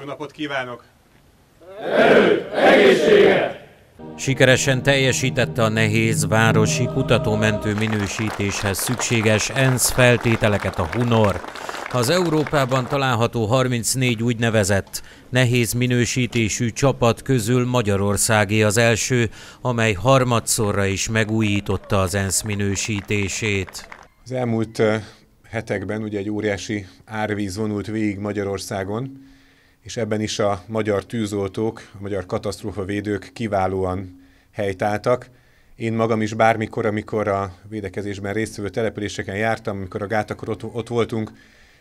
Jó napot kívánok! Erőt, egészséget! Sikeresen teljesítette a nehéz városi kutatómentő minősítéshez szükséges ENSZ feltételeket a Hunor. Az Európában található 34 úgynevezett nehéz minősítésű csapat közül Magyarországi az első, amely harmadszorra is megújította az ENSZ minősítését. Az elmúlt hetekben ugye egy óriási árvíz vonult végig Magyarországon, és ebben is a magyar tűzoltók, a magyar katasztrófavédők kiválóan helytáltak. Én magam is bármikor, amikor a védekezésben résztvevő településeken jártam, amikor a gátakor ott, ott voltunk,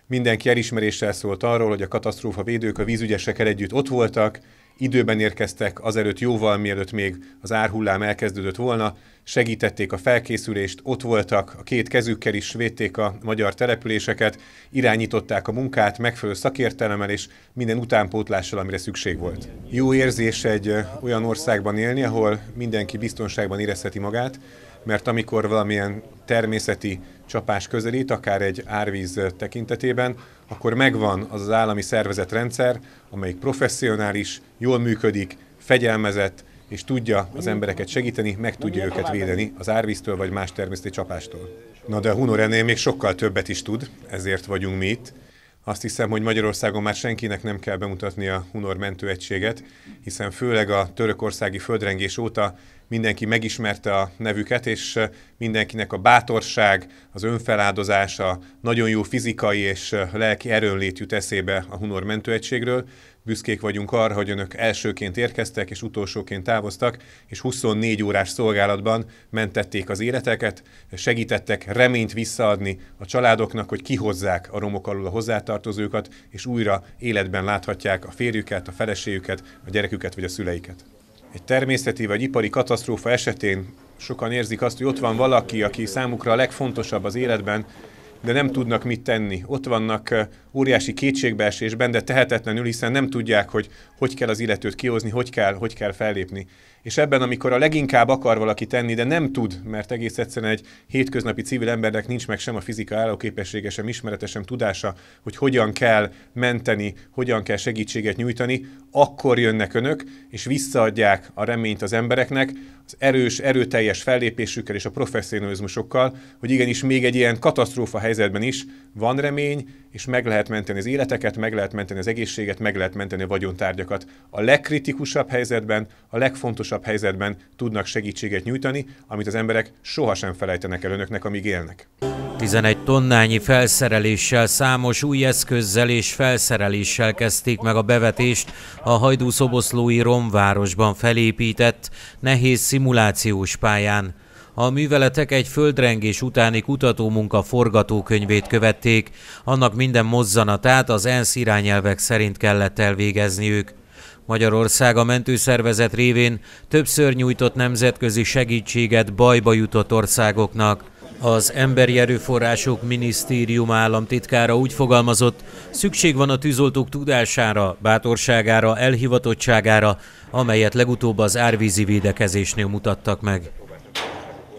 mindenki elismeréssel szólt arról, hogy a katasztrófa védők a vízügyesekkel együtt ott voltak, időben érkeztek, azelőtt jóval mielőtt még az árhullám elkezdődött volna, segítették a felkészülést, ott voltak, a két kezükkel is védték a magyar településeket, irányították a munkát megfelelő szakértelemmel és minden utánpótlással, amire szükség volt. Jó érzés egy olyan országban élni, ahol mindenki biztonságban érezheti magát, mert amikor valamilyen természeti csapás közelít, akár egy árvíz tekintetében, akkor megvan az az állami szervezetrendszer, amelyik professzionális, jól működik, fegyelmezett, és tudja az embereket segíteni, meg tudja őket védeni az árvíztől vagy más természeti csapástól. Na de a Hunor ennél még sokkal többet is tud, ezért vagyunk mi itt. Azt hiszem, hogy Magyarországon már senkinek nem kell bemutatni a Hunor mentőegységet, hiszen főleg a törökországi földrengés óta mindenki megismerte a nevüket, és mindenkinek a bátorság, az önfeláldozása, nagyon jó fizikai és lelki erőnlét jut eszébe a Hunor mentőegységről. Büszkék vagyunk arra, hogy önök elsőként érkeztek és utolsóként távoztak, és 24 órás szolgálatban mentették az életeket, segítettek reményt visszaadni a családoknak, hogy kihozzák a romok alul a hozzátartozókat, és újra életben láthatják a férjüket, a feleségüket, a gyereküket vagy a szüleiket egy természeti vagy ipari katasztrófa esetén sokan érzik azt, hogy ott van valaki, aki számukra a legfontosabb az életben, de nem tudnak mit tenni. Ott vannak óriási kétségbeesésben, de tehetetlenül, hiszen nem tudják, hogy hogy kell az illetőt kihozni, hogy kell, hogy kell fellépni. És ebben, amikor a leginkább akar valaki tenni, de nem tud, mert egész egyszerűen egy hétköznapi civil embernek nincs meg sem a fizika állóképessége, sem ismerete, sem tudása, hogy hogyan kell menteni, hogyan kell segítséget nyújtani, akkor jönnek önök, és visszaadják a reményt az embereknek, az erős, erőteljes fellépésükkel és a professzionalizmusokkal, hogy igenis még egy ilyen katasztrófa helyzetben is van remény, és meg lehet lehet menteni az életeket, meg lehet menteni az egészséget, meg lehet menteni a vagyontárgyakat. A legkritikusabb helyzetben, a legfontosabb helyzetben tudnak segítséget nyújtani, amit az emberek sohasem felejtenek el önöknek, amíg élnek. 11 tonnányi felszereléssel, számos új eszközzel és felszereléssel kezdték meg a bevetést a Hajdúszoboszlói Romvárosban felépített nehéz szimulációs pályán. A műveletek egy földrengés utáni kutatómunka forgatókönyvét követték, annak minden mozzanatát az ENSZ irányelvek szerint kellett elvégezniük. Magyarország a mentőszervezet révén többször nyújtott nemzetközi segítséget bajba jutott országoknak. Az Emberi Erőforrások Minisztérium államtitkára úgy fogalmazott, szükség van a tűzoltók tudására, bátorságára, elhivatottságára, amelyet legutóbb az árvízi védekezésnél mutattak meg.